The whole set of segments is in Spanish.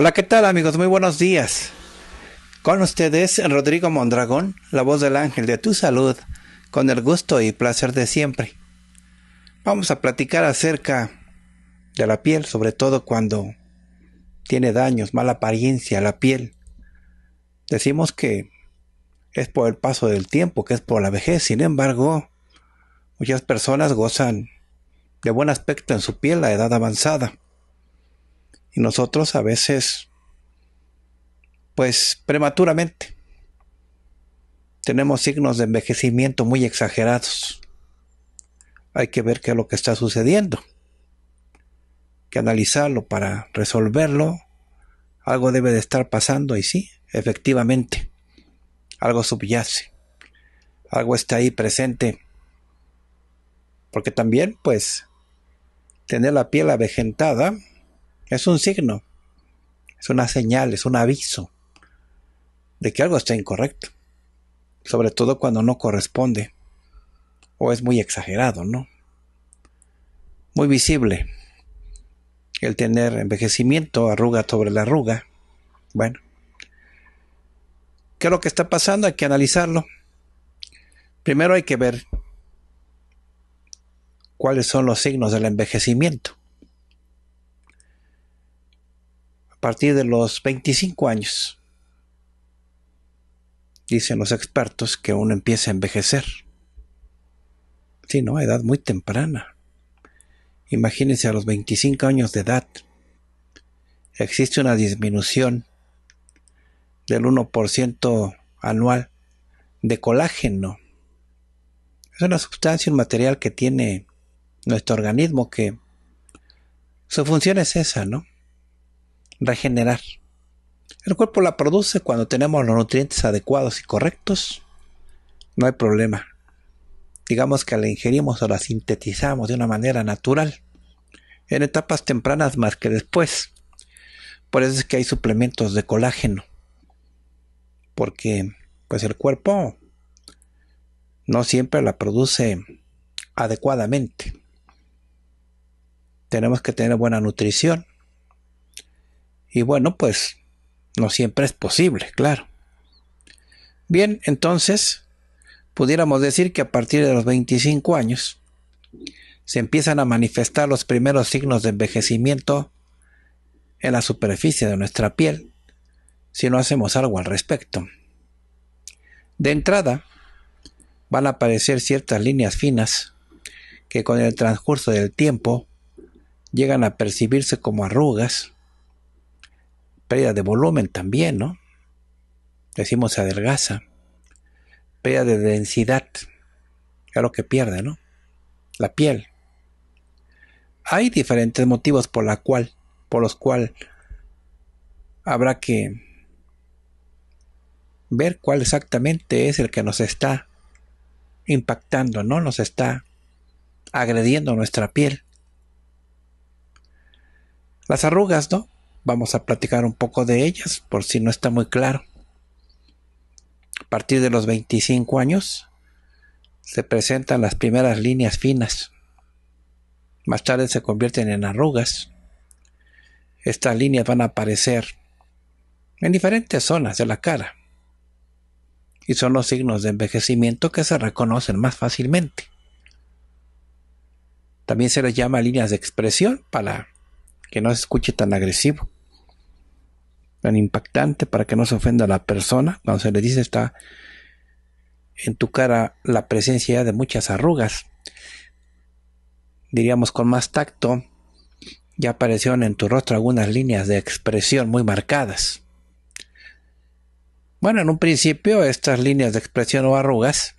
Hola, ¿qué tal amigos? Muy buenos días. Con ustedes Rodrigo Mondragón, la voz del ángel de tu salud, con el gusto y placer de siempre. Vamos a platicar acerca de la piel, sobre todo cuando tiene daños, mala apariencia la piel. Decimos que es por el paso del tiempo, que es por la vejez. Sin embargo, muchas personas gozan de buen aspecto en su piel a edad avanzada nosotros a veces, pues prematuramente, tenemos signos de envejecimiento muy exagerados. Hay que ver qué es lo que está sucediendo, que analizarlo para resolverlo. Algo debe de estar pasando y sí, efectivamente, algo subyace, algo está ahí presente. Porque también, pues, tener la piel avejentada es un signo, es una señal, es un aviso de que algo está incorrecto, sobre todo cuando no corresponde o es muy exagerado, ¿no? Muy visible el tener envejecimiento, arruga sobre la arruga. Bueno, ¿qué es lo que está pasando? Hay que analizarlo. Primero hay que ver cuáles son los signos del envejecimiento. partir de los 25 años. Dicen los expertos que uno empieza a envejecer. Sí, no, a edad muy temprana. Imagínense a los 25 años de edad. Existe una disminución del 1% anual de colágeno. Es una sustancia, un material que tiene nuestro organismo que su función es esa, ¿no? regenerar. El cuerpo la produce cuando tenemos los nutrientes adecuados y correctos. No hay problema. Digamos que la ingerimos o la sintetizamos de una manera natural. En etapas tempranas más que después. Por eso es que hay suplementos de colágeno. Porque pues el cuerpo no siempre la produce adecuadamente. Tenemos que tener buena nutrición, y bueno, pues no siempre es posible, claro. Bien, entonces, pudiéramos decir que a partir de los 25 años se empiezan a manifestar los primeros signos de envejecimiento en la superficie de nuestra piel si no hacemos algo al respecto. De entrada, van a aparecer ciertas líneas finas que con el transcurso del tiempo llegan a percibirse como arrugas pérdida de volumen también, ¿no? Decimos adelgaza, pérdida de densidad, lo que pierde, ¿no? La piel. Hay diferentes motivos por, la cual, por los cuales habrá que ver cuál exactamente es el que nos está impactando, ¿no? Nos está agrediendo nuestra piel. Las arrugas, ¿no? Vamos a platicar un poco de ellas por si no está muy claro. A partir de los 25 años se presentan las primeras líneas finas. Más tarde se convierten en arrugas. Estas líneas van a aparecer en diferentes zonas de la cara y son los signos de envejecimiento que se reconocen más fácilmente. También se les llama líneas de expresión para que no se escuche tan agresivo, tan impactante para que no se ofenda a la persona. Cuando se le dice está en tu cara la presencia de muchas arrugas, diríamos con más tacto, ya aparecieron en tu rostro algunas líneas de expresión muy marcadas. Bueno, en un principio estas líneas de expresión o arrugas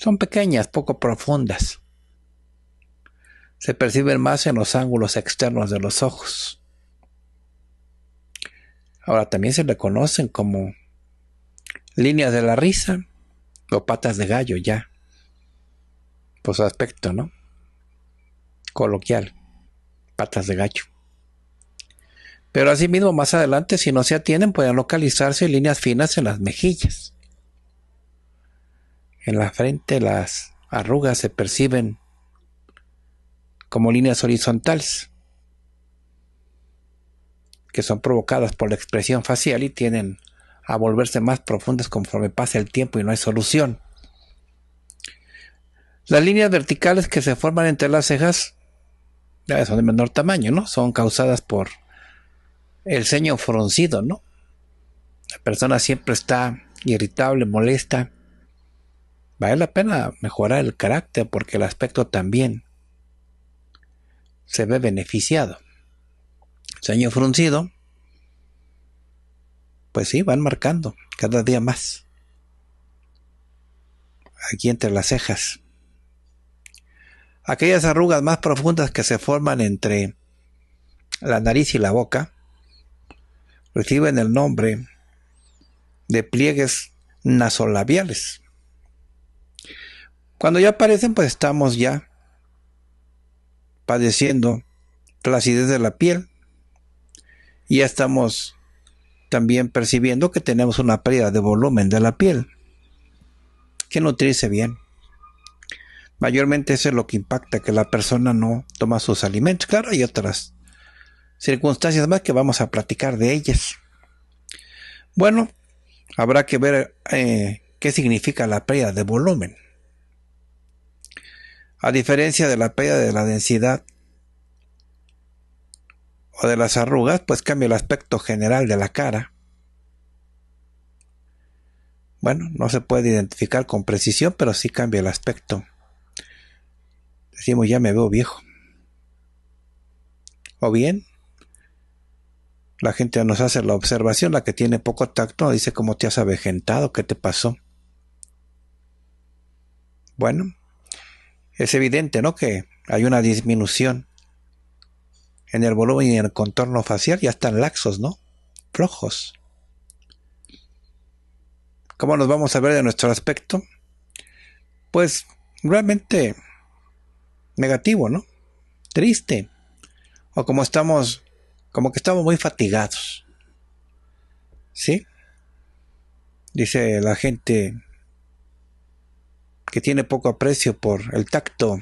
son pequeñas, poco profundas se perciben más en los ángulos externos de los ojos. Ahora también se le conocen como líneas de la risa o patas de gallo ya, por pues, su aspecto, ¿no? Coloquial, patas de gallo. Pero asimismo, más adelante, si no se atienden, pueden localizarse líneas finas en las mejillas. En la frente las arrugas se perciben como líneas horizontales, que son provocadas por la expresión facial y tienen a volverse más profundas conforme pasa el tiempo y no hay solución. Las líneas verticales que se forman entre las cejas son de menor tamaño, ¿no? Son causadas por el ceño fruncido, ¿no? La persona siempre está irritable, molesta. Vale la pena mejorar el carácter porque el aspecto también se ve beneficiado. sueño fruncido, pues sí, van marcando cada día más. Aquí entre las cejas. Aquellas arrugas más profundas que se forman entre la nariz y la boca reciben el nombre de pliegues nasolabiales. Cuando ya aparecen, pues estamos ya padeciendo placidez de la piel. Y ya estamos también percibiendo que tenemos una pérdida de volumen de la piel, que nutrirse bien. Mayormente eso es lo que impacta, que la persona no toma sus alimentos. Claro, hay otras circunstancias más que vamos a platicar de ellas. Bueno, habrá que ver eh, qué significa la pérdida de volumen a diferencia de la pérdida de la densidad o de las arrugas, pues cambia el aspecto general de la cara. Bueno, no se puede identificar con precisión, pero sí cambia el aspecto. Decimos, ya me veo viejo. O bien, la gente nos hace la observación, la que tiene poco tacto, dice cómo te has avejentado, qué te pasó. Bueno, es evidente, ¿no? Que hay una disminución en el volumen y en el contorno facial, ya están laxos, ¿no? Flojos. ¿Cómo nos vamos a ver de nuestro aspecto? Pues realmente negativo, ¿no? Triste. O como estamos, como que estamos muy fatigados. ¿Sí? Dice la gente, que tiene poco aprecio por el tacto,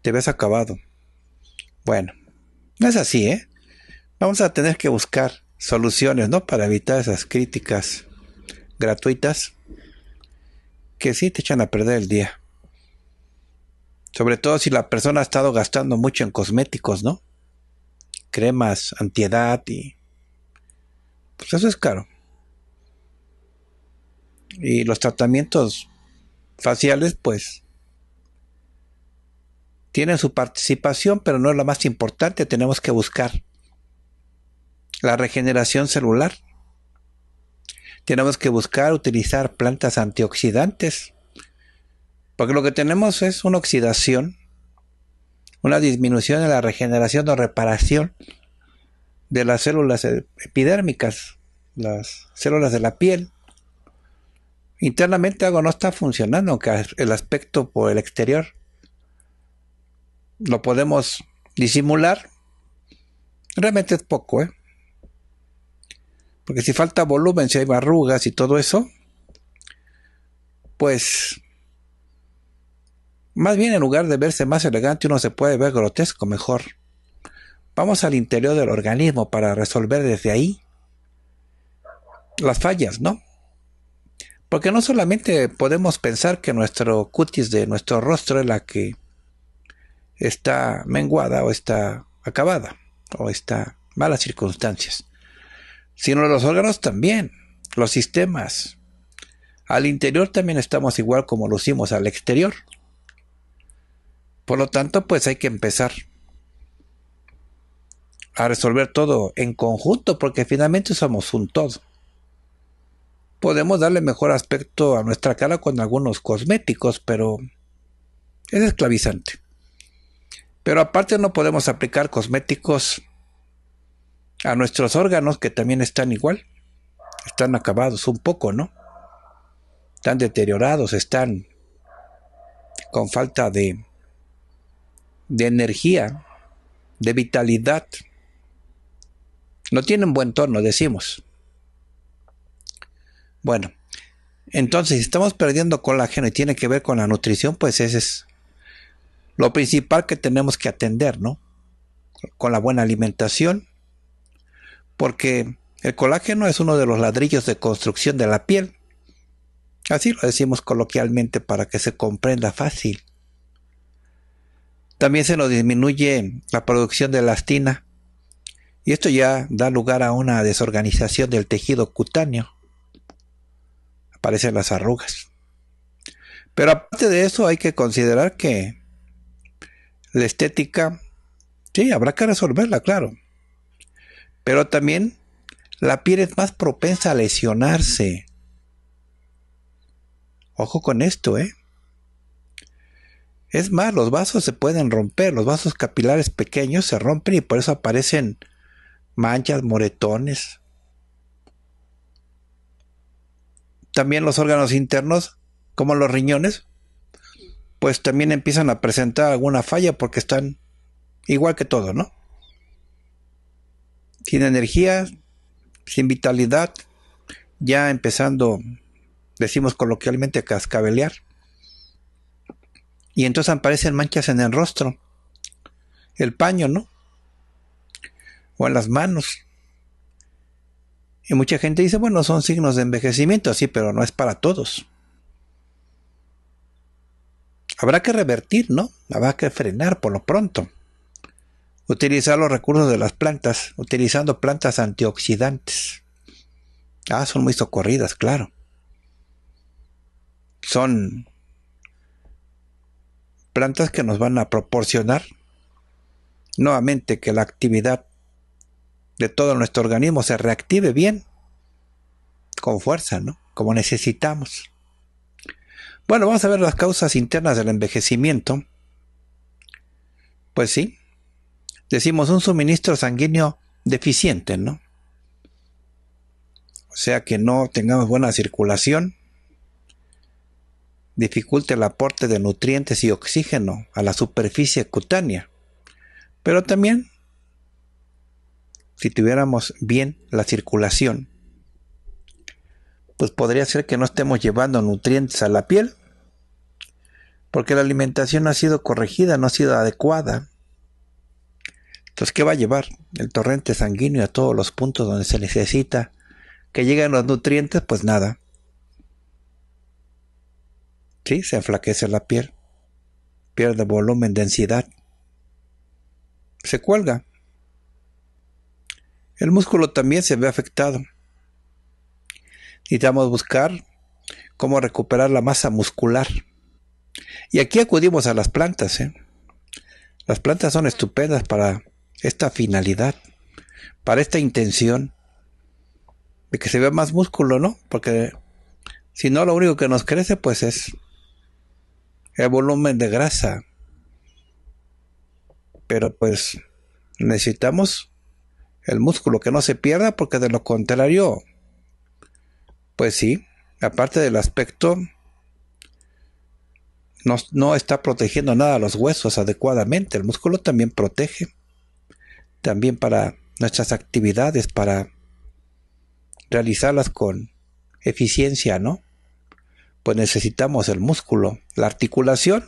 te ves acabado. Bueno, no es así, ¿eh? Vamos a tener que buscar soluciones, ¿no? Para evitar esas críticas gratuitas que sí te echan a perder el día. Sobre todo si la persona ha estado gastando mucho en cosméticos, ¿no? Cremas, antiedad y... Pues eso es caro. Y los tratamientos faciales, pues, tienen su participación, pero no es la más importante. Tenemos que buscar la regeneración celular. Tenemos que buscar utilizar plantas antioxidantes, porque lo que tenemos es una oxidación, una disminución de la regeneración o reparación de las células epidérmicas, las células de la piel, Internamente algo no está funcionando, aunque el aspecto por el exterior lo podemos disimular. Realmente es poco, ¿eh? Porque si falta volumen, si hay arrugas y todo eso, pues más bien en lugar de verse más elegante, uno se puede ver grotesco mejor. Vamos al interior del organismo para resolver desde ahí las fallas, ¿no? Porque no solamente podemos pensar que nuestro cutis de nuestro rostro es la que está menguada o está acabada o está malas circunstancias, sino los órganos también, los sistemas. Al interior también estamos igual como lo hicimos al exterior. Por lo tanto, pues hay que empezar a resolver todo en conjunto porque finalmente somos un todo podemos darle mejor aspecto a nuestra cara con algunos cosméticos, pero es esclavizante. Pero aparte no podemos aplicar cosméticos a nuestros órganos que también están igual. Están acabados un poco, ¿no? Están deteriorados, están con falta de, de energía, de vitalidad. No tienen buen tono, decimos. Bueno, entonces si estamos perdiendo colágeno y tiene que ver con la nutrición, pues ese es lo principal que tenemos que atender, ¿no? Con la buena alimentación, porque el colágeno es uno de los ladrillos de construcción de la piel. Así lo decimos coloquialmente para que se comprenda fácil. También se nos disminuye la producción de elastina y esto ya da lugar a una desorganización del tejido cutáneo aparecen las arrugas. Pero aparte de eso hay que considerar que la estética, sí, habrá que resolverla, claro. Pero también la piel es más propensa a lesionarse. Ojo con esto, ¿eh? Es más, los vasos se pueden romper, los vasos capilares pequeños se rompen y por eso aparecen manchas, moretones, también los órganos internos, como los riñones, pues también empiezan a presentar alguna falla porque están igual que todo, ¿no? Sin energía, sin vitalidad, ya empezando, decimos coloquialmente, a cascabelear. Y entonces aparecen manchas en el rostro, el paño, ¿no? O en las manos. Y mucha gente dice, bueno, son signos de envejecimiento, sí, pero no es para todos. Habrá que revertir, ¿no? Habrá que frenar por lo pronto. Utilizar los recursos de las plantas, utilizando plantas antioxidantes. Ah, son muy socorridas, claro. Son plantas que nos van a proporcionar nuevamente que la actividad de todo nuestro organismo se reactive bien, con fuerza, ¿no? Como necesitamos. Bueno, vamos a ver las causas internas del envejecimiento. Pues sí, decimos un suministro sanguíneo deficiente, ¿no? O sea que no tengamos buena circulación, dificulta el aporte de nutrientes y oxígeno a la superficie cutánea, pero también si tuviéramos bien la circulación, pues podría ser que no estemos llevando nutrientes a la piel, porque la alimentación no ha sido corregida, no ha sido adecuada. Entonces, ¿qué va a llevar? El torrente sanguíneo a todos los puntos donde se necesita que lleguen los nutrientes, pues nada. Sí, se enflaquece la piel, pierde volumen, densidad, se cuelga. El músculo también se ve afectado. Necesitamos buscar cómo recuperar la masa muscular. Y aquí acudimos a las plantas. ¿eh? Las plantas son estupendas para esta finalidad, para esta intención de que se vea más músculo, ¿no? Porque si no, lo único que nos crece pues es el volumen de grasa. Pero pues necesitamos el músculo, que no se pierda, porque de lo contrario, pues sí, aparte del aspecto, no, no está protegiendo nada a los huesos adecuadamente. El músculo también protege, también para nuestras actividades, para realizarlas con eficiencia, ¿no? Pues necesitamos el músculo, la articulación.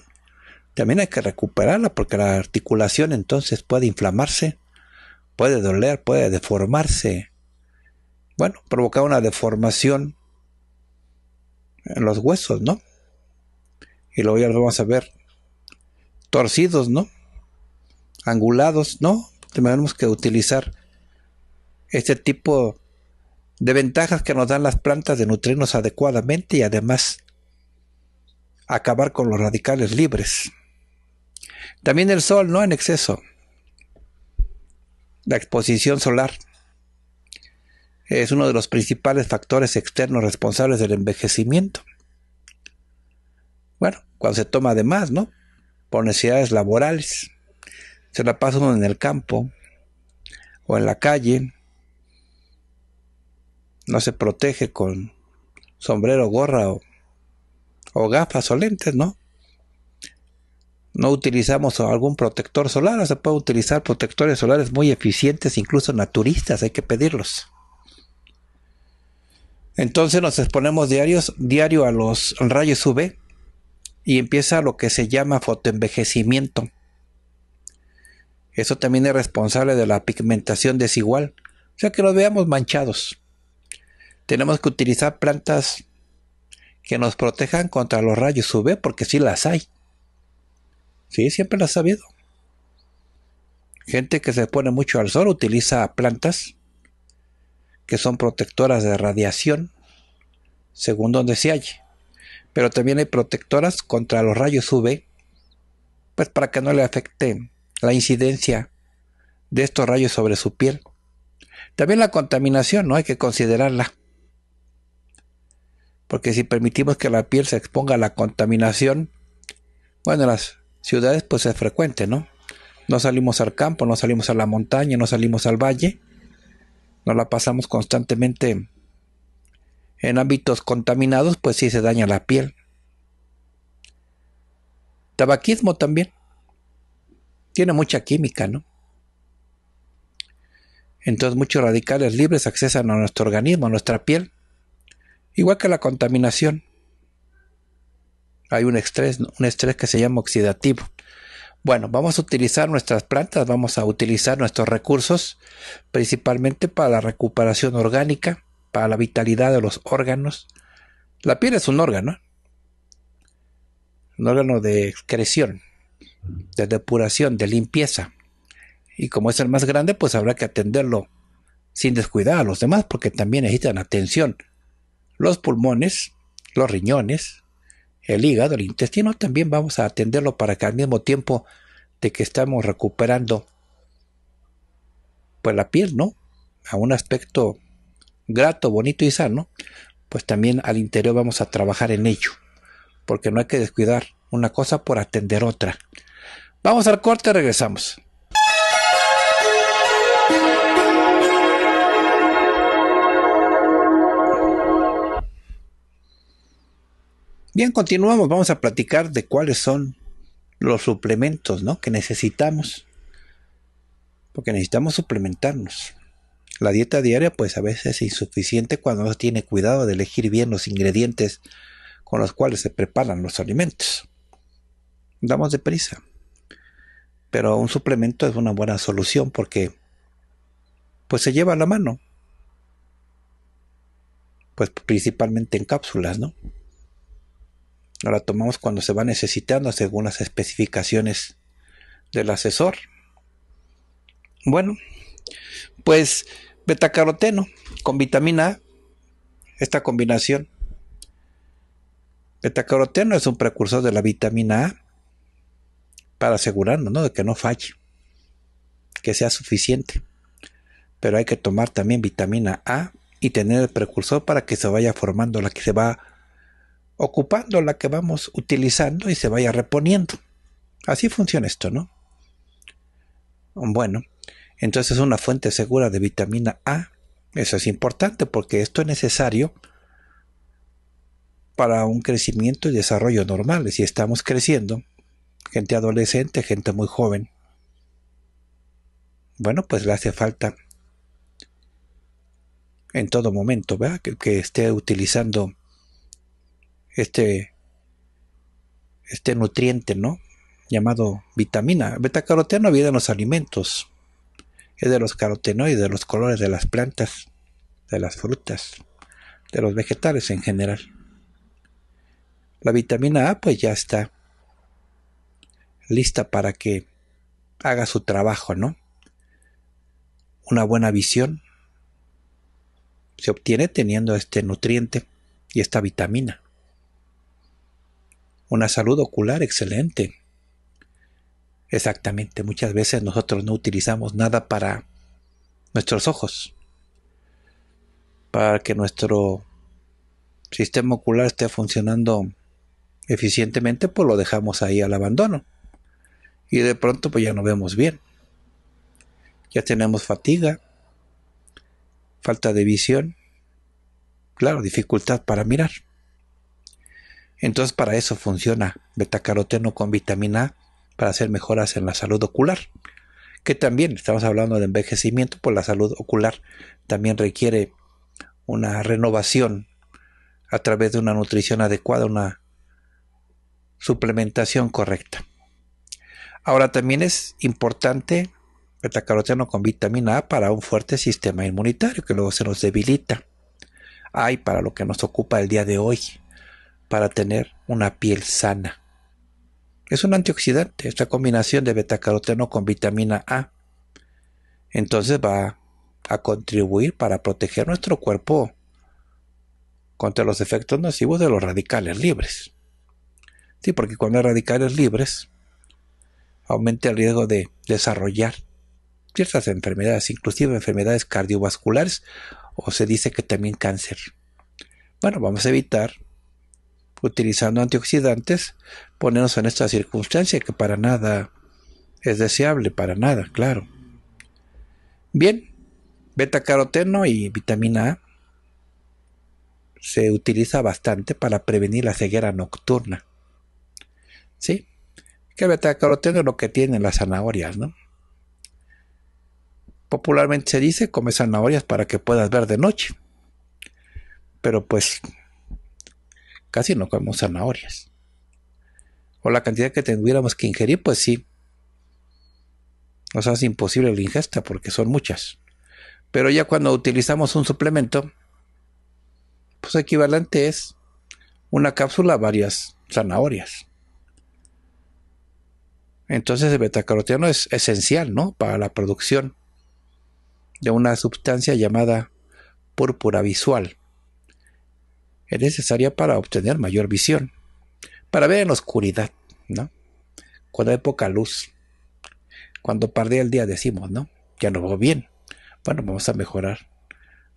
También hay que recuperarla porque la articulación entonces puede inflamarse puede doler, puede deformarse. Bueno, provocar una deformación en los huesos, ¿no? Y luego ya lo vamos a ver torcidos, ¿no? Angulados, ¿no? Tenemos que utilizar este tipo de ventajas que nos dan las plantas de nutrirnos adecuadamente y además acabar con los radicales libres. También el sol, no en exceso. La exposición solar es uno de los principales factores externos responsables del envejecimiento. Bueno, cuando se toma de más, ¿no? Por necesidades laborales. Se la pasa uno en el campo o en la calle. No se protege con sombrero, gorra o, o gafas o lentes, ¿no? no utilizamos algún protector solar, se puede utilizar protectores solares muy eficientes, incluso naturistas, hay que pedirlos. Entonces nos exponemos diarios, diario a los rayos UV y empieza lo que se llama fotoenvejecimiento. Eso también es responsable de la pigmentación desigual, o sea que nos veamos manchados. Tenemos que utilizar plantas que nos protejan contra los rayos UV porque si las hay. Sí, siempre lo ha sabido. Gente que se pone mucho al sol utiliza plantas que son protectoras de radiación, según donde se halle. Pero también hay protectoras contra los rayos UV, pues para que no le afecte la incidencia de estos rayos sobre su piel. También la contaminación, ¿no? Hay que considerarla. Porque si permitimos que la piel se exponga a la contaminación, bueno, las ciudades pues es frecuente, ¿no? No salimos al campo, no salimos a la montaña, no salimos al valle, no la pasamos constantemente en ámbitos contaminados, pues sí se daña la piel. Tabaquismo también. Tiene mucha química, ¿no? Entonces muchos radicales libres accesan a nuestro organismo, a nuestra piel, igual que la contaminación hay un estrés, un estrés que se llama oxidativo. Bueno, vamos a utilizar nuestras plantas, vamos a utilizar nuestros recursos principalmente para la recuperación orgánica, para la vitalidad de los órganos. La piel es un órgano, un órgano de excreción, de depuración, de limpieza. Y como es el más grande, pues habrá que atenderlo sin descuidar a los demás porque también necesitan atención. Los pulmones, los riñones, el hígado, el intestino, también vamos a atenderlo para que al mismo tiempo de que estamos recuperando pues la piel, ¿no? A un aspecto grato, bonito y sano, pues también al interior vamos a trabajar en ello, porque no hay que descuidar una cosa por atender otra. Vamos al corte, regresamos. Bien, continuamos. Vamos a platicar de cuáles son los suplementos ¿no? que necesitamos. Porque necesitamos suplementarnos. La dieta diaria pues a veces es insuficiente cuando no tiene cuidado de elegir bien los ingredientes con los cuales se preparan los alimentos. Damos deprisa. Pero un suplemento es una buena solución porque pues se lleva a la mano. Pues principalmente en cápsulas, ¿no? No la tomamos cuando se va necesitando según las especificaciones del asesor. Bueno, pues betacaroteno con vitamina A, esta combinación. Betacaroteno es un precursor de la vitamina A para asegurarnos ¿no? de que no falle, que sea suficiente. Pero hay que tomar también vitamina A y tener el precursor para que se vaya formando la que se va ocupando la que vamos utilizando y se vaya reponiendo. Así funciona esto, ¿no? Bueno, entonces una fuente segura de vitamina A, eso es importante porque esto es necesario para un crecimiento y desarrollo normal. Si estamos creciendo, gente adolescente, gente muy joven, bueno, pues le hace falta en todo momento, ¿verdad? que esté utilizando este, este nutriente, ¿no? Llamado vitamina. Betacaroteno viene de los alimentos, es de los carotenoides, de los colores de las plantas, de las frutas, de los vegetales en general. La vitamina A pues ya está lista para que haga su trabajo, ¿no? Una buena visión se obtiene teniendo este nutriente y esta vitamina una salud ocular excelente. Exactamente, muchas veces nosotros no utilizamos nada para nuestros ojos, para que nuestro sistema ocular esté funcionando eficientemente, pues lo dejamos ahí al abandono. Y de pronto pues ya no vemos bien. Ya tenemos fatiga, falta de visión, claro, dificultad para mirar. Entonces para eso funciona betacaroteno con vitamina A para hacer mejoras en la salud ocular, que también estamos hablando de envejecimiento, por pues la salud ocular también requiere una renovación a través de una nutrición adecuada, una suplementación correcta. Ahora también es importante betacaroteno con vitamina A para un fuerte sistema inmunitario que luego se nos debilita. Hay para lo que nos ocupa el día de hoy para tener una piel sana. Es un antioxidante, esta combinación de betacaroteno con vitamina A. Entonces va a contribuir para proteger nuestro cuerpo contra los efectos nocivos de los radicales libres. Sí, porque cuando hay radicales libres, aumenta el riesgo de desarrollar ciertas enfermedades, inclusive enfermedades cardiovasculares, o se dice que también cáncer. Bueno, vamos a evitar utilizando antioxidantes, ponernos en esta circunstancia que para nada es deseable, para nada, claro. Bien, beta caroteno y vitamina A se utiliza bastante para prevenir la ceguera nocturna. ¿Sí? ¿Qué beta caroteno es lo que tienen las zanahorias, ¿no? Popularmente se dice come zanahorias para que puedas ver de noche. Pero pues casi no comemos zanahorias. O la cantidad que tuviéramos que ingerir, pues sí. Nos hace imposible la ingesta porque son muchas. Pero ya cuando utilizamos un suplemento, pues equivalente es una cápsula a varias zanahorias. Entonces el betacaroteno es esencial, ¿no? Para la producción de una sustancia llamada púrpura visual es necesaria para obtener mayor visión, para ver en la oscuridad, ¿no? Cuando hay poca luz, cuando parde el día decimos, ¿no? Ya no va bien. Bueno, vamos a mejorar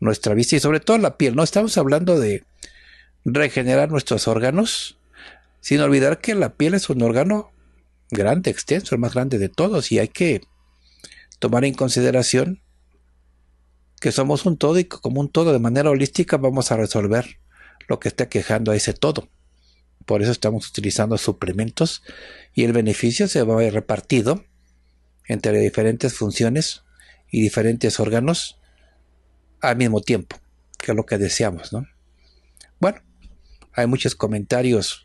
nuestra vista y sobre todo la piel, ¿no? Estamos hablando de regenerar nuestros órganos, sin olvidar que la piel es un órgano grande, extenso, el más grande de todos y hay que tomar en consideración que somos un todo y que como un todo de manera holística vamos a resolver lo que está quejando a ese todo. Por eso estamos utilizando suplementos y el beneficio se va a ver repartido entre diferentes funciones y diferentes órganos al mismo tiempo, que es lo que deseamos, ¿no? Bueno, hay muchos comentarios,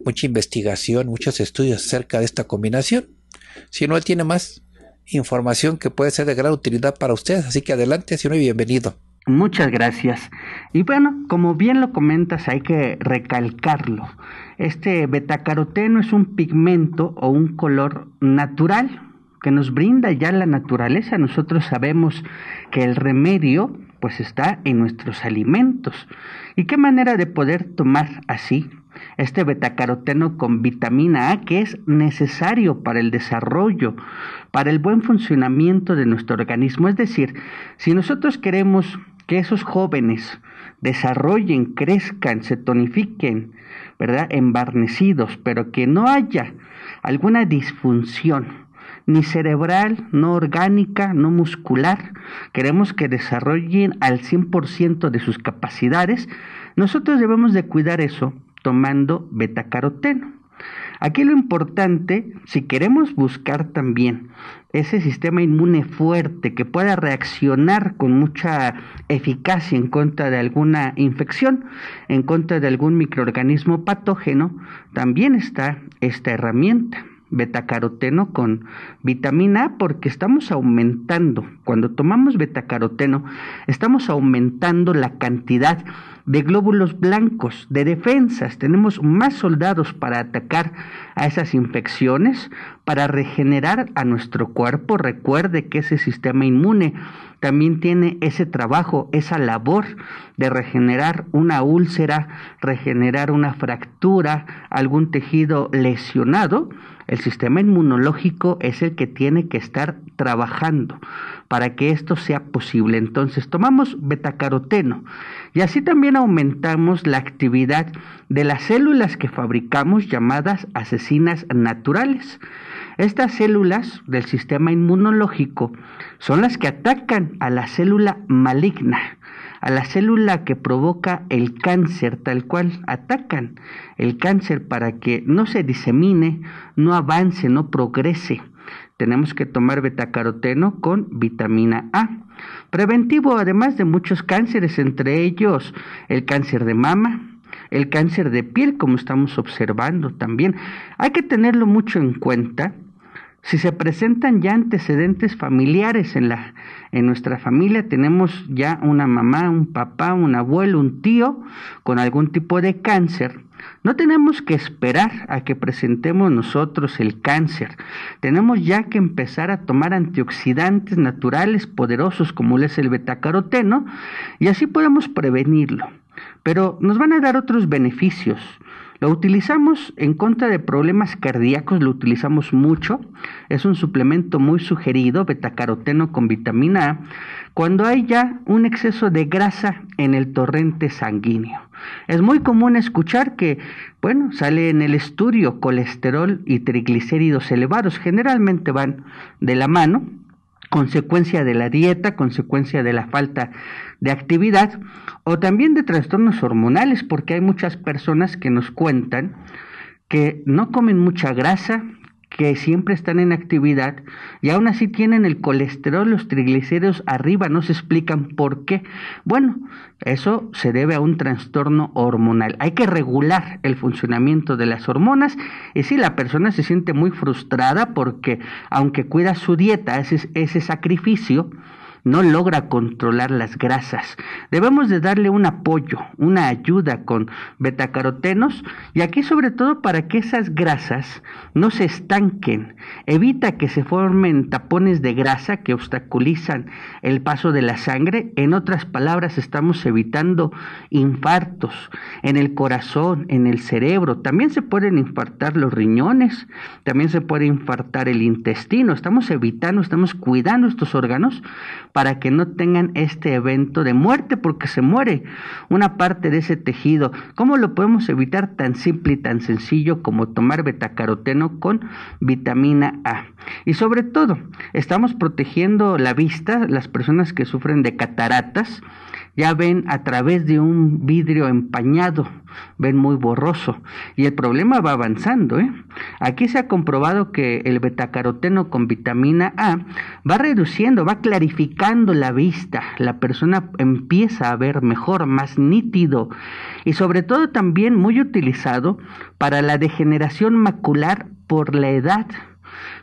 mucha investigación, muchos estudios acerca de esta combinación. Si no tiene más información que puede ser de gran utilidad para ustedes, así que adelante, si no, bienvenido. Muchas gracias. Y bueno, como bien lo comentas, hay que recalcarlo. Este betacaroteno es un pigmento o un color natural que nos brinda ya la naturaleza. Nosotros sabemos que el remedio pues está en nuestros alimentos. ¿Y qué manera de poder tomar así este betacaroteno con vitamina A que es necesario para el desarrollo, para el buen funcionamiento de nuestro organismo. Es decir, si nosotros queremos que esos jóvenes desarrollen, crezcan, se tonifiquen, ¿verdad? Embarnecidos, pero que no haya alguna disfunción, ni cerebral, no orgánica, no muscular. Queremos que desarrollen al 100% de sus capacidades. Nosotros debemos de cuidar eso tomando betacaroteno. Aquí lo importante, si queremos buscar también ese sistema inmune fuerte que pueda reaccionar con mucha eficacia en contra de alguna infección, en contra de algún microorganismo patógeno, también está esta herramienta betacaroteno con vitamina A porque estamos aumentando, cuando tomamos betacaroteno, estamos aumentando la cantidad de glóbulos blancos, de defensas. Tenemos más soldados para atacar a esas infecciones, para regenerar a nuestro cuerpo. Recuerde que ese sistema inmune también tiene ese trabajo, esa labor de regenerar una úlcera, regenerar una fractura, algún tejido lesionado. El sistema inmunológico es el que tiene que estar trabajando para que esto sea posible. Entonces tomamos betacaroteno y así también aumentamos la actividad de las células que fabricamos llamadas asesinas naturales. Estas células del sistema inmunológico son las que atacan a la célula maligna, a la célula que provoca el cáncer, tal cual atacan el cáncer para que no se disemine, no avance, no progrese tenemos que tomar betacaroteno con vitamina A. Preventivo además de muchos cánceres, entre ellos el cáncer de mama, el cáncer de piel, como estamos observando también. Hay que tenerlo mucho en cuenta. Si se presentan ya antecedentes familiares en, la, en nuestra familia, tenemos ya una mamá, un papá, un abuelo, un tío con algún tipo de cáncer, no tenemos que esperar a que presentemos nosotros el cáncer. Tenemos ya que empezar a tomar antioxidantes naturales poderosos como es el betacaroteno y así podemos prevenirlo. Pero nos van a dar otros beneficios. Lo utilizamos en contra de problemas cardíacos, lo utilizamos mucho. Es un suplemento muy sugerido, betacaroteno con vitamina A, cuando hay ya un exceso de grasa en el torrente sanguíneo. Es muy común escuchar que, bueno, sale en el estudio colesterol y triglicéridos elevados, generalmente van de la mano, consecuencia de la dieta, consecuencia de la falta de actividad o también de trastornos hormonales, porque hay muchas personas que nos cuentan que no comen mucha grasa, que siempre están en actividad y aún así tienen el colesterol, los triglicéridos arriba, no se explican por qué. Bueno, eso se debe a un trastorno hormonal. Hay que regular el funcionamiento de las hormonas y si la persona se siente muy frustrada porque aunque cuida su dieta, ese, ese sacrificio, no logra controlar las grasas. Debemos de darle un apoyo, una ayuda con betacarotenos y aquí sobre todo para que esas grasas no se estanquen. Evita que se formen tapones de grasa que obstaculizan el paso de la sangre. En otras palabras, estamos evitando infartos en el corazón, en el cerebro. También se pueden infartar los riñones, también se puede infartar el intestino. Estamos evitando, estamos cuidando estos órganos para que no tengan este evento de muerte porque se muere una parte de ese tejido. ¿Cómo lo podemos evitar tan simple y tan sencillo como tomar betacaroteno con vitamina A? Y sobre todo, estamos protegiendo la vista, las personas que sufren de cataratas, ya ven a través de un vidrio empañado, ven muy borroso y el problema va avanzando. ¿eh? Aquí se ha comprobado que el betacaroteno con vitamina A va reduciendo, va clarificando la vista, la persona empieza a ver mejor, más nítido y sobre todo también muy utilizado para la degeneración macular por la edad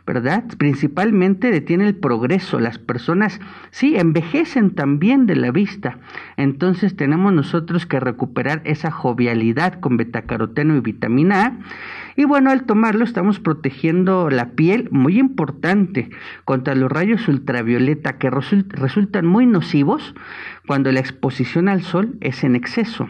¿verdad? Principalmente detiene el progreso. Las personas, sí, envejecen también de la vista. Entonces tenemos nosotros que recuperar esa jovialidad con betacaroteno y vitamina A. Y bueno, al tomarlo estamos protegiendo la piel, muy importante, contra los rayos ultravioleta que resultan muy nocivos cuando la exposición al sol es en exceso.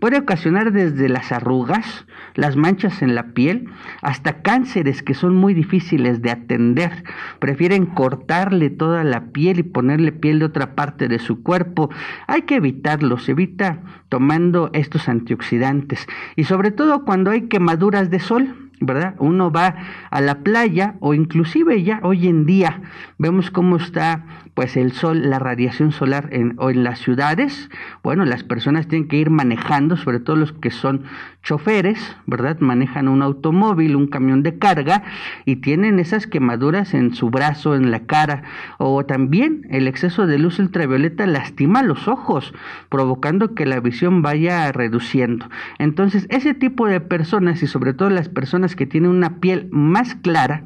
Puede ocasionar desde las arrugas, las manchas en la piel, hasta cánceres que son muy difíciles de atender. Prefieren cortarle toda la piel y ponerle piel de otra parte de su cuerpo. Hay que evitarlos, evita tomando estos antioxidantes y sobre todo cuando hay quemaduras de sol ¿verdad? Uno va a la playa o inclusive ya hoy en día vemos cómo está pues el sol, la radiación solar en, o en las ciudades. Bueno, las personas tienen que ir manejando, sobre todo los que son choferes, ¿verdad? Manejan un automóvil, un camión de carga y tienen esas quemaduras en su brazo, en la cara o también el exceso de luz ultravioleta lastima los ojos, provocando que la visión vaya reduciendo. Entonces, ese tipo de personas y sobre todo las personas que tienen una piel más clara,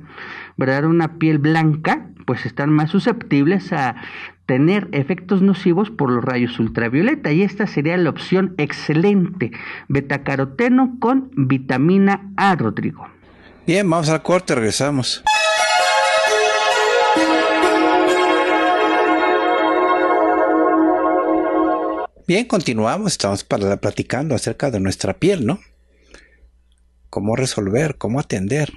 ¿verdad? Una piel blanca, pues están más susceptibles a tener efectos nocivos por los rayos ultravioleta y esta sería la opción excelente, betacaroteno con vitamina A, Rodrigo. Bien, vamos al corte, regresamos. Bien, continuamos, estamos para, platicando acerca de nuestra piel, ¿no? cómo resolver, cómo atender,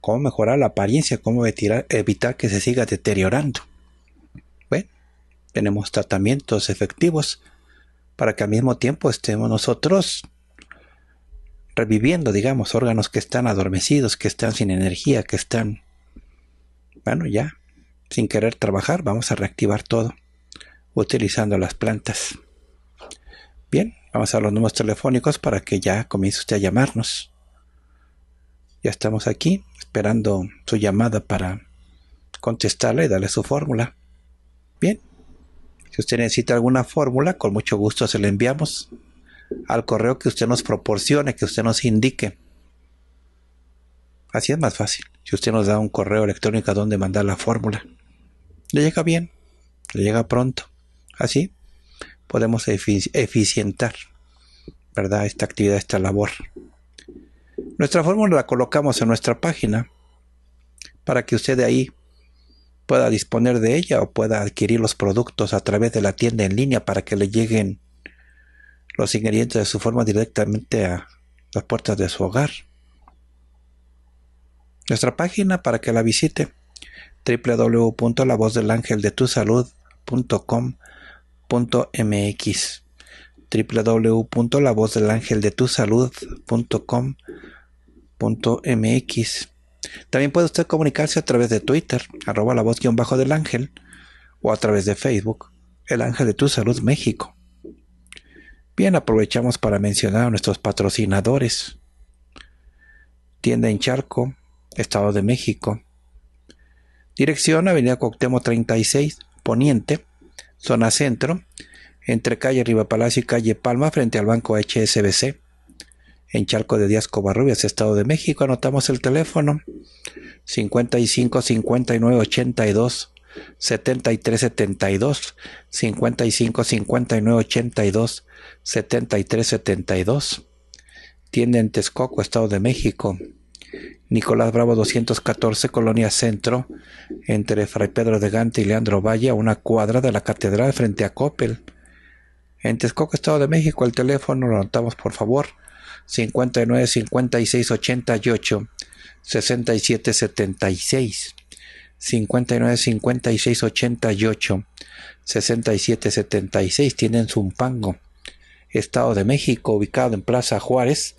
cómo mejorar la apariencia, cómo evitar, que se siga deteriorando. Bueno, tenemos tratamientos efectivos para que al mismo tiempo estemos nosotros reviviendo, digamos, órganos que están adormecidos, que están sin energía, que están, bueno, ya, sin querer trabajar, vamos a reactivar todo utilizando las plantas. Bien, vamos a los números telefónicos para que ya comience usted a llamarnos. Ya estamos aquí esperando su llamada para contestarle y darle su fórmula. Bien, si usted necesita alguna fórmula, con mucho gusto se la enviamos al correo que usted nos proporcione, que usted nos indique. Así es más fácil. Si usted nos da un correo electrónico a donde mandar la fórmula, le llega bien, le llega pronto. Así podemos eficientar ¿verdad? esta actividad, esta labor. Nuestra fórmula la colocamos en nuestra página para que usted de ahí pueda disponer de ella o pueda adquirir los productos a través de la tienda en línea para que le lleguen los ingredientes de su forma directamente a las puertas de su hogar. Nuestra página para que la visite www.lavozdelangeldetusalud.com punto www.lavozdelangeldetusalud.com.mx También puede usted comunicarse a través de Twitter, arroba la voz guión bajo del ángel, o a través de Facebook, El Ángel de Tu Salud México. Bien, aprovechamos para mencionar a nuestros patrocinadores. Tienda en Charco, Estado de México. Dirección Avenida Coctemo 36, Poniente, zona centro, entre calle Riva Palacio y calle Palma, frente al banco HSBC, en Charco de Díaz Covarrubias, Estado de México. Anotamos el teléfono 55 59 82 73 72 55 59 82 73 72 tienda en Texcoco, Estado de México Nicolás Bravo 214, Colonia Centro, entre Fray Pedro de Gante y Leandro Valle, a una cuadra de la catedral frente a Coppel. En Texcoco, Estado de México, el teléfono lo anotamos por favor, 59 56 88 67 76. 59 56 88 67 76 tienen Zumpango, Estado de México, ubicado en Plaza Juárez,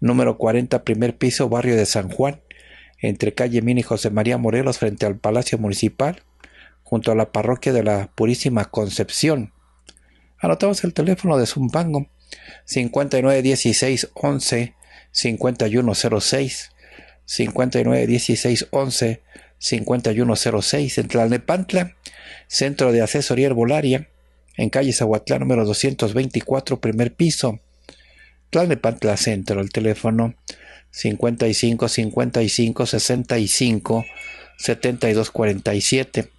número 40, primer piso, barrio de San Juan, entre calle Mini José María Morelos, frente al Palacio Municipal, junto a la parroquia de la Purísima Concepción. Anotamos el teléfono de Zumpango 591611 5106 11 5106 en Tlalnepantla, Centro de Asesoría Herbolaria, en calle Zahuatlán número 224, primer piso. Pantla Centro, el teléfono 55 55 65 72 47.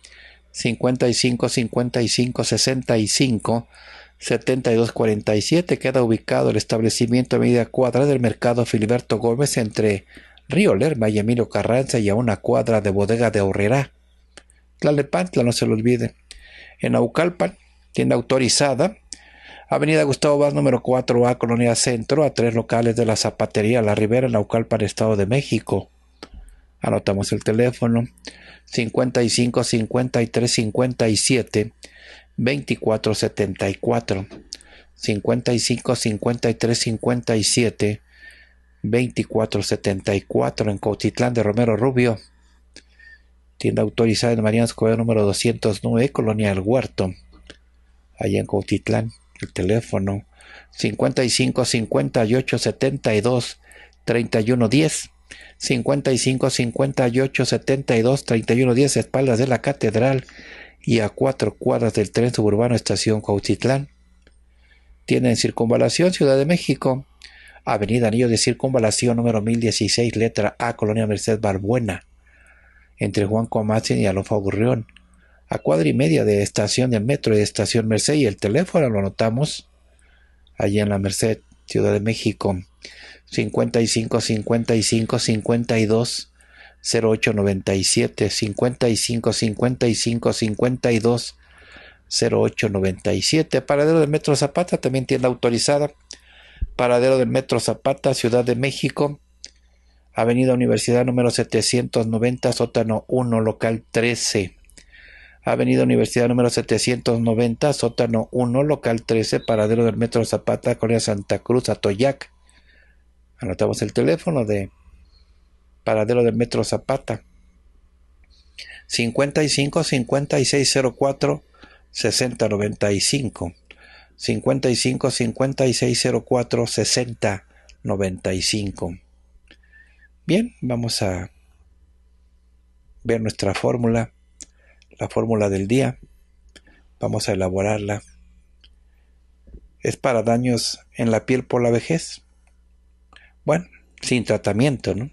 55 55 65 72 47. Queda ubicado el establecimiento a media cuadra del mercado Filiberto Gómez entre Río Lerma y Carranza y a una cuadra de bodega de Horrera. Tlalepantla, no se lo olvide. En Aucalpan, tienda autorizada Avenida Gustavo Vaz número 4A, Colonia Centro, a tres locales de la Zapatería La Rivera, en para Estado de México. Anotamos el teléfono 55 53 57 24 74 55 53 57 24 74 en Cotitlán de Romero Rubio. Tienda autorizada en María Escobedo número 209, Colonia del Huerto, allá en Cotitlán el teléfono 55 58 72 31 10. 55 58 72 31 10, espaldas de la catedral y a cuatro cuadras del tren suburbano Estación Cuautitlán. Tienen circunvalación Ciudad de México, Avenida Anillo de Circunvalación número 1016, letra A, Colonia Merced Barbuena, entre Juan Comacin y Alonso Burrión a cuadra y media de estación del metro de estación Merced y el teléfono lo anotamos allí en la Merced, Ciudad de México, 55 55 52 0897 55 55 52 0897 paradero del metro Zapata también tienda autorizada paradero del metro Zapata Ciudad de México Avenida Universidad número 790 sótano 1 local 13 Avenida Universidad número 790, sótano 1, local 13, paradero del Metro Zapata, Colonia Santa Cruz, Atoyac. Anotamos el teléfono de paradero del Metro Zapata. 55 5604 6095. 55 5604 6095. Bien, vamos a ver nuestra fórmula la fórmula del día. Vamos a elaborarla. Es para daños en la piel por la vejez. Bueno, sin tratamiento, ¿no?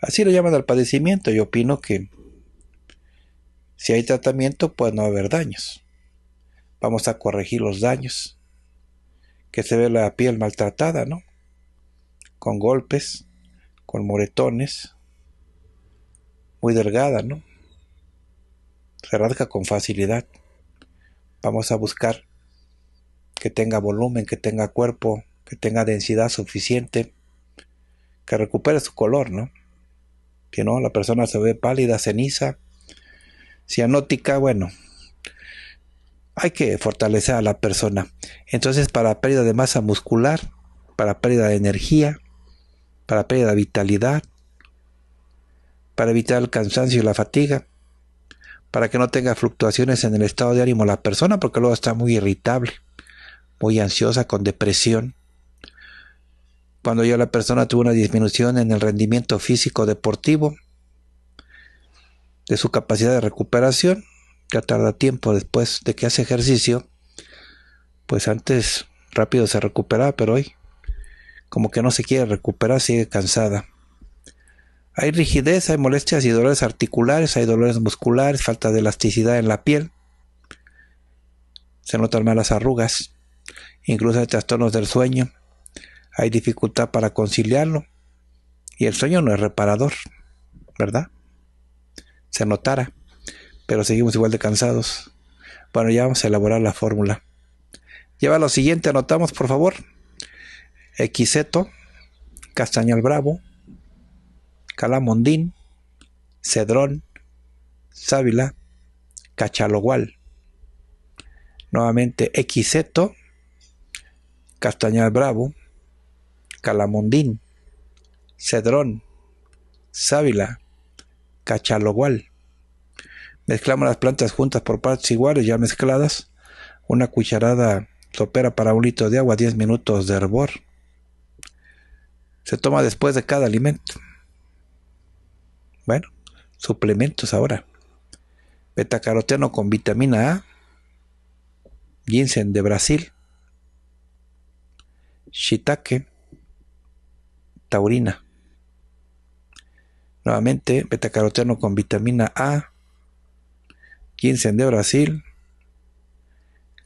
Así lo llaman al padecimiento. Yo opino que si hay tratamiento, pues no va a haber daños. Vamos a corregir los daños. Que se ve la piel maltratada, ¿no? Con golpes, con moretones, muy delgada, ¿no? se rasca con facilidad. Vamos a buscar que tenga volumen, que tenga cuerpo, que tenga densidad suficiente, que recupere su color, ¿no? Que no, la persona se ve pálida, ceniza, cianótica, bueno. Hay que fortalecer a la persona. Entonces, para pérdida de masa muscular, para pérdida de energía, para pérdida de vitalidad, para evitar el cansancio y la fatiga, para que no tenga fluctuaciones en el estado de ánimo la persona, porque luego está muy irritable, muy ansiosa, con depresión. Cuando ya la persona tuvo una disminución en el rendimiento físico deportivo, de su capacidad de recuperación, ya tarda tiempo después de que hace ejercicio, pues antes rápido se recuperaba, pero hoy como que no se quiere recuperar, sigue cansada. Hay rigidez, hay molestias y dolores articulares, hay dolores musculares, falta de elasticidad en la piel. Se notan malas arrugas, incluso hay trastornos del sueño. Hay dificultad para conciliarlo. Y el sueño no es reparador, ¿verdad? Se notara, pero seguimos igual de cansados. Bueno, ya vamos a elaborar la fórmula. Lleva lo siguiente, anotamos por favor. XZ, castañal bravo, Calamondín, Cedrón, Sábila, Cachalogual. Nuevamente Equiseto, Castañal Bravo, Calamondín, Cedrón, Sábila, Cachalogual. Mezclamos las plantas juntas por partes iguales, ya mezcladas. Una cucharada sopera para un litro de agua, 10 minutos de hervor. Se toma después de cada alimento. Bueno, suplementos ahora. Betacaroteno con vitamina A. Ginseng de Brasil. Shiitake. Taurina. Nuevamente, betacaroteno con vitamina A. Ginseng de Brasil.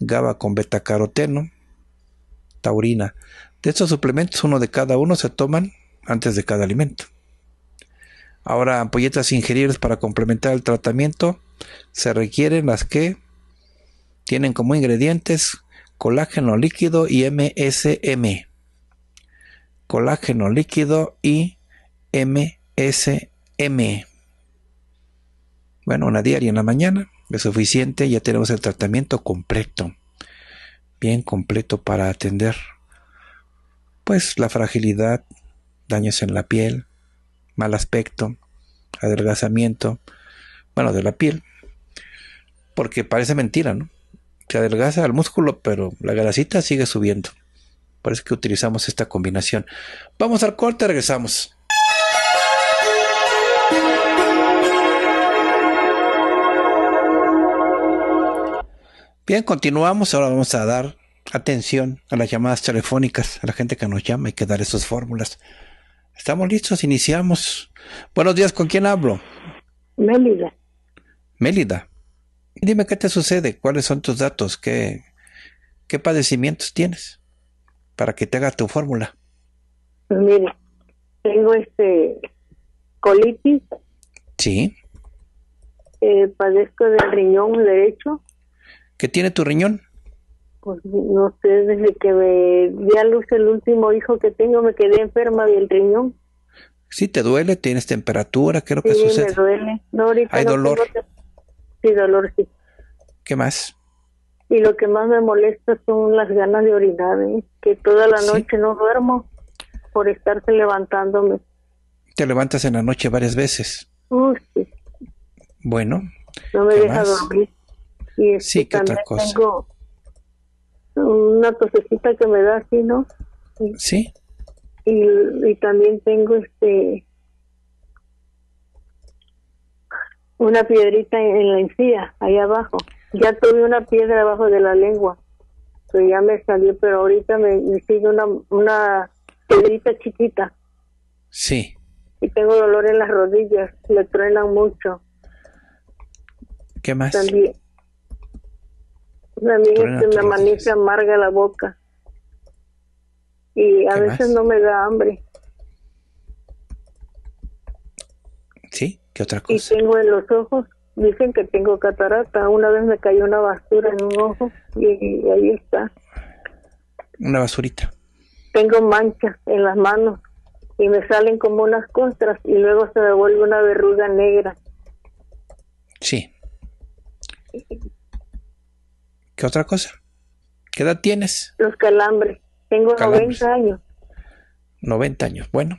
GABA con betacaroteno. Taurina. De estos suplementos, uno de cada uno se toman antes de cada alimento. Ahora, ampolletas ingeribles para complementar el tratamiento se requieren las que tienen como ingredientes colágeno líquido y MSM. Colágeno líquido y MSM. Bueno, una diaria en la mañana es suficiente, ya tenemos el tratamiento completo. Bien completo para atender pues la fragilidad, daños en la piel, mal aspecto, adelgazamiento, bueno, de la piel. Porque parece mentira, ¿no? Se adelgaza el músculo, pero la grasita sigue subiendo. Parece que utilizamos esta combinación. Vamos al corte, regresamos. Bien, continuamos. Ahora vamos a dar atención a las llamadas telefónicas, a la gente que nos llama. y que dar esas fórmulas. Estamos listos, iniciamos. Buenos días, ¿con quién hablo? Mélida. Mélida. Dime qué te sucede, cuáles son tus datos, qué, qué padecimientos tienes para que te haga tu fórmula. Pues mira, tengo este colitis. Sí. Eh, padezco del riñón derecho. ¿Qué tiene tu riñón? Pues no sé, desde que me di a luz el último hijo que tengo me quedé enferma del riñón. Sí, te duele, tienes temperatura, ¿qué es lo que sí, sucede? me duele. Hay dolor. Sí, dolor, sí. ¿Qué más? Y lo que más me molesta son las ganas de orinar, ¿eh? que toda la noche no duermo por estarse levantándome. ¿Te levantas en la noche varias veces? sí. Bueno. No me deja dormir. Este, sí, que otra cosa. Tengo una tosecita que me da así, ¿no? Sí. Y, también tengo este una piedrita en, la encía, ahí abajo. Ya tuve una piedra abajo de la lengua, que ya me salió, pero ahorita me, sigue una, una piedrita chiquita. Sí. Y tengo dolor en las rodillas, le truenan mucho. ¿Qué más? También, a amiga me amanece amarga la boca. Y a veces no me da hambre. ¿Sí? ¿Qué otra cosa? Y tengo en los ojos, dicen que tengo catarata. Una vez me cayó una basura en un ojo y, y ahí está. Una basurita. Tengo manchas en las manos y me salen como unas costras y luego se me vuelve una verruga negra. Sí. ¿Qué otra cosa? ¿Qué edad tienes? Los calambres. Tengo 90 años. 90 años, bueno.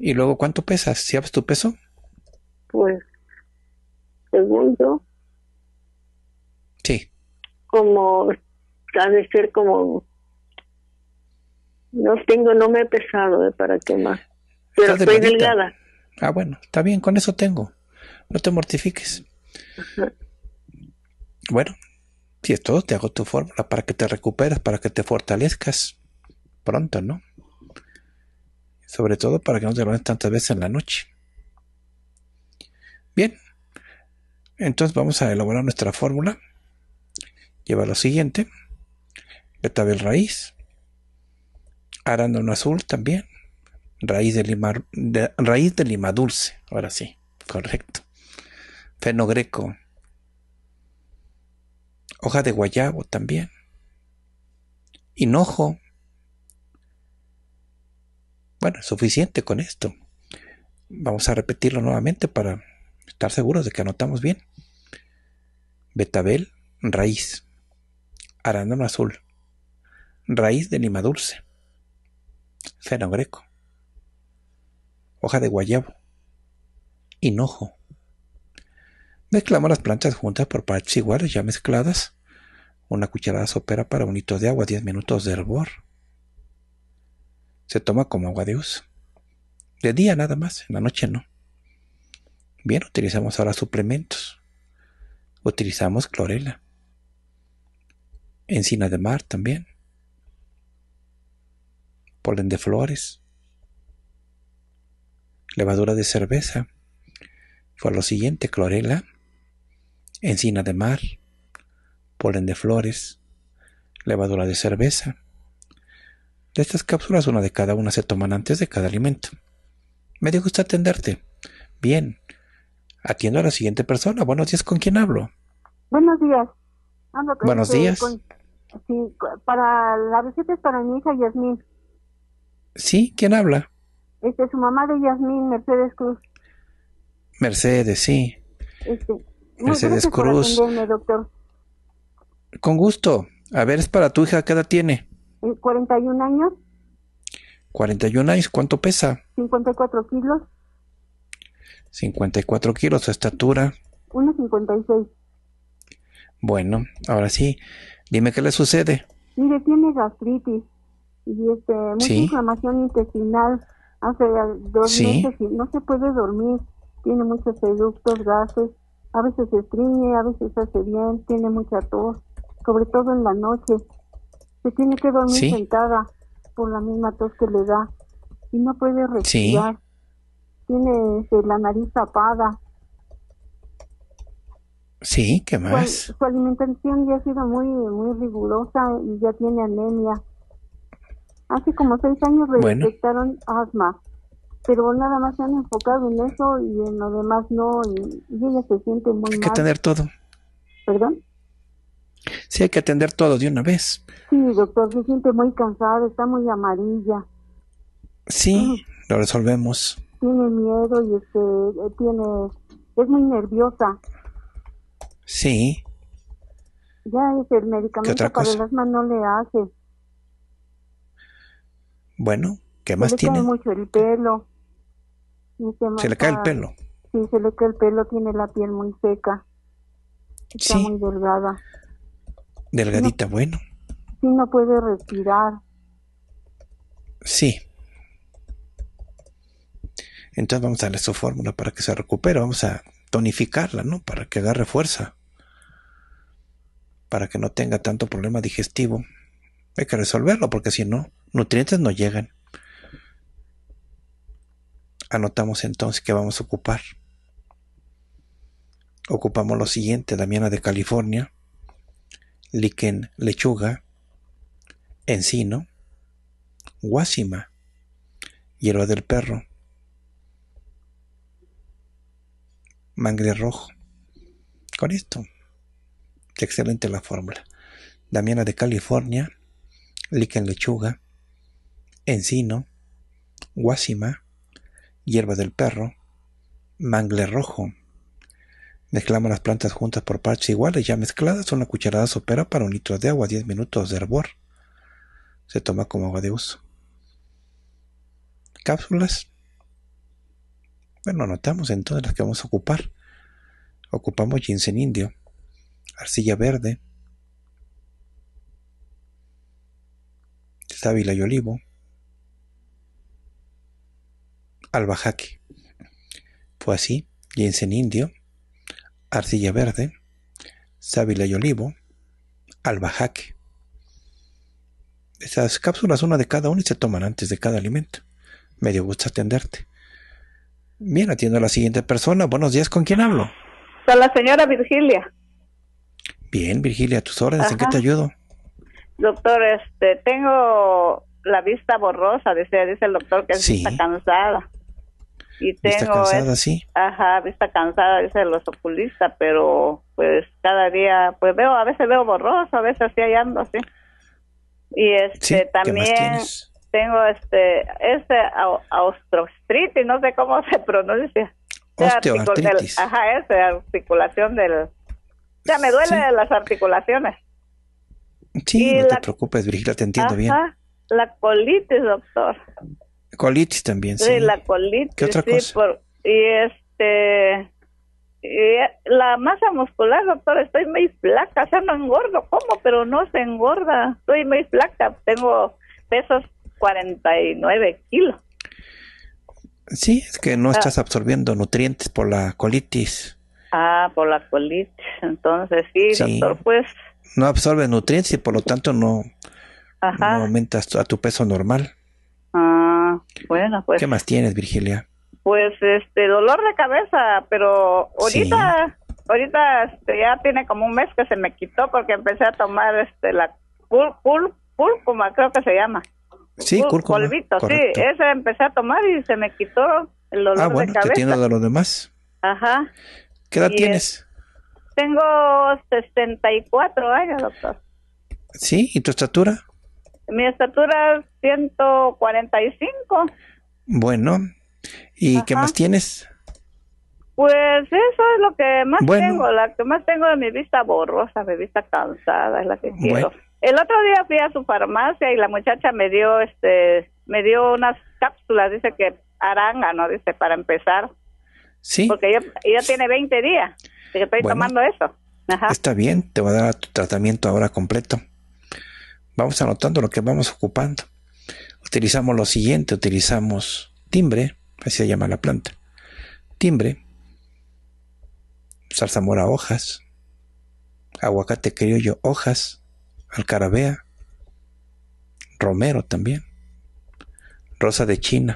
¿Y luego cuánto pesas? ¿Si ¿Sabes tu peso? Pues, Segundo. yo. Sí. Como, ha de ser como. No tengo, no me he pesado, ¿De ¿eh? ¿para qué más? Pero estoy delgada. Ah, bueno, está bien, con eso tengo. No te mortifiques. Bueno, y es te hago tu fórmula para que te recuperes, para que te fortalezcas pronto, ¿no? Sobre todo para que no te hagas tantas veces en la noche. Bien, entonces vamos a elaborar nuestra fórmula. Lleva lo siguiente: betabel raíz, arándano azul también, raíz de lima, raíz de lima dulce, ahora sí, correcto, fenogreco, Hoja de guayabo también, hinojo. Bueno, suficiente con esto. Vamos a repetirlo nuevamente para estar seguros de que anotamos bien. Betabel, raíz. Arándano azul. Raíz de lima dulce. greco. Hoja de guayabo. Hinojo. Mezclamos las plantas juntas por partes iguales ya mezcladas. Una cucharada sopera para un hito de agua, 10 minutos de hervor. Se toma como agua de uso. De día nada más, en la noche no. Bien, utilizamos ahora suplementos. Utilizamos clorela. Encina de mar también. Polen de flores. Levadura de cerveza. Fue lo siguiente, clorela, Encina de mar, polen de flores, levadura de cerveza. De estas cápsulas, una de cada una se toman antes de cada alimento. Me dio gusto atenderte. Bien. Atiendo a la siguiente persona. Buenos días, ¿con quién hablo? Buenos días. Hablo con Buenos este días. sí, para la receta es para mi hija Yasmín. Sí, ¿quién habla? Este, su mamá de Yasmín, Mercedes Cruz. Mercedes, sí. Este, Mercedes Cruz. Con gusto. A ver, es para tu hija, ¿qué edad tiene? 41 eh, años. 41 años, ¿cuánto pesa? 54 kilos. 54 kilos, su estatura. 1,56. Bueno, ahora sí, dime qué le sucede. Mire, tiene gastritis y este, mucha inflamación intestinal. Hace dos meses y no se puede dormir. Tiene muchos seductos, gases a veces se estriñe, a veces hace bien, tiene mucha tos, sobre todo en la noche. Se tiene que dormir sentada por la misma tos que le da y no puede respirar. Tiene este, la nariz tapada. Sí, ¿qué más? Su, alimentación ya ha sido muy, muy rigurosa y ya tiene anemia. Hace como seis años le detectaron asma pero nada más se han enfocado en eso y en lo demás no, y, ella se siente muy Hay que atender todo. ¿Perdón? Sí, hay que atender todo de una vez. Sí, doctor, se siente muy cansada, está muy amarilla. Sí, lo resolvemos. Tiene miedo y este, eh, tiene, es muy nerviosa. Sí. Ya es el medicamento para el asma no le hace. Bueno, ¿qué más tiene? mucho el pelo se le cae el pelo. Sí, se le cae el pelo, tiene la piel muy seca. Está muy delgada. Delgadita, bueno. Sí, no puede respirar. Sí. Entonces vamos a darle su fórmula para que se recupere, vamos a tonificarla, ¿no? Para que agarre fuerza, para que no tenga tanto problema digestivo. Hay que resolverlo porque si no, nutrientes no llegan anotamos entonces que vamos a ocupar. Ocupamos lo siguiente, Damiana de California, liquen lechuga, encino, Guasima. hierba del perro, mangre rojo. Con esto, excelente la fórmula. Damiana de California, liquen lechuga, encino, Guasima hierba del perro, mangle rojo. Mezclamos las plantas juntas por parches iguales, ya mezcladas, una cucharada sopera para un litro de agua, 10 minutos de hervor. Se toma como agua de uso. Cápsulas. Bueno, anotamos entonces las que vamos a ocupar. Ocupamos ginseng indio, arcilla verde, sábila y olivo, Albajaque, Fue así, ginseng indio, arcilla verde, sábila y olivo, albahaque. Esas cápsulas, una de cada una, y se toman antes de cada alimento. Me dio gusto atenderte. Bien, atiendo a la siguiente persona. Buenos días, ¿con quién hablo? Con la señora Virgilia. Bien, Virgilia, a tus órdenes, ¿en qué te ayudo? Doctor, este, tengo la vista borrosa, dice, el doctor que está cansada y tengo cansada, sí. Ajá, vista cansada, dice los oculistas, pero pues cada día, pues veo, a veces veo borroso, a veces así ando, así. Y este, también tengo este, este austrostritis, no sé cómo se pronuncia. Este Osteoartritis. ajá, ese, articulación del... Ya me duele las articulaciones. Sí, no te preocupes, Virgilia, te entiendo ajá, La colitis, doctor. Colitis también, sí. Sí, la colitis. ¿Qué otra cosa? y este. la masa muscular, doctor, estoy muy flaca, o sea, no engordo, ¿cómo? pero no se engorda. Estoy muy flaca, tengo pesos 49 kilos. Sí, es que no ah. estás absorbiendo nutrientes por la colitis. Ah, por la colitis. Entonces, sí, doctor, pues. No absorbe nutrientes y por lo tanto no, no aumentas a tu peso normal. Pues ¿Qué más tienes, Virgilia? Pues este dolor de cabeza, pero ahorita ahorita este, ya tiene como un mes que se me quitó porque empecé a tomar este la pulcoma creo que se llama. Sí, ese sí, ese empecé a tomar y se me quitó el dolor ah, bueno, de cabeza. de los demás. Ajá. ¿Qué edad tienes? tengo 64 años, doctor. ¿Sí? ¿Y tu estatura? Mi estatura es 145. Bueno, ¿y qué más tienes? Pues eso es lo que más tengo, la que más tengo de mi vista borrosa, mi vista cansada, es la que quiero. El otro día fui a su farmacia y la muchacha me dio este me dio unas cápsulas, dice que no dice para empezar. Sí. Porque ella, tiene 20 días que estoy tomando eso. Ajá. Está bien, te voy a dar tu tratamiento ahora completo. Vamos anotando lo que vamos ocupando. Utilizamos lo siguiente, utilizamos timbre, así se llama la planta. Timbre, mora, hojas, aguacate criollo hojas, alcarabea, romero también, rosa de China.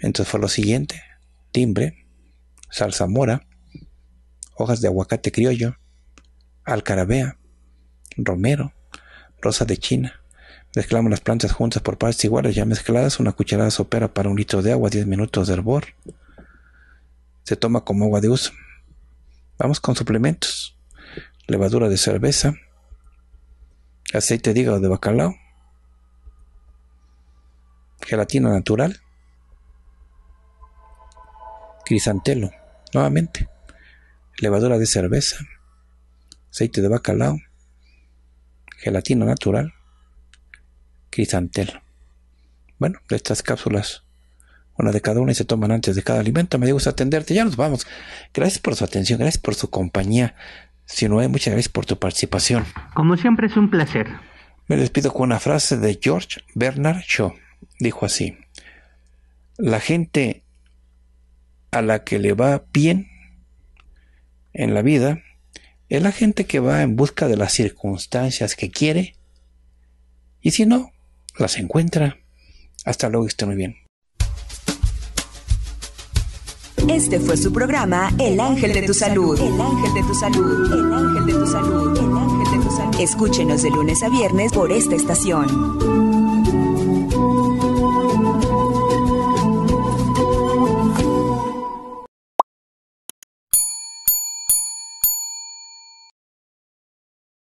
Entonces fue lo siguiente, timbre, mora hojas de aguacate criollo, alcarabea, romero, rosa de China. Mezclamos las plantas juntas por partes iguales ya mezcladas, una cucharada sopera para un litro de agua, 10 minutos de hervor. Se toma como agua de uso. Vamos con suplementos. Levadura de cerveza, aceite de hígado de bacalao, gelatina natural, crisantelo, nuevamente, levadura de cerveza, aceite de bacalao, gelatina natural, crisantel. Bueno, de estas cápsulas, una de cada una y se toman antes de cada alimento. Me gusta atenderte, ya nos vamos. Gracias por su atención, gracias por su compañía. Si no hay, muchas gracias por tu participación. Como siempre es un placer. Me despido con una frase de George Bernard Shaw. Dijo así, la gente a la que le va bien en la vida es la gente que va en busca de las circunstancias que quiere y si no, las encuentra. Hasta luego, que esté muy bien. Este fue su programa El Ángel de tu Salud. El Ángel de tu Salud. El Ángel de tu Salud. El Ángel de tu Salud. Escúchenos de lunes a viernes por esta estación.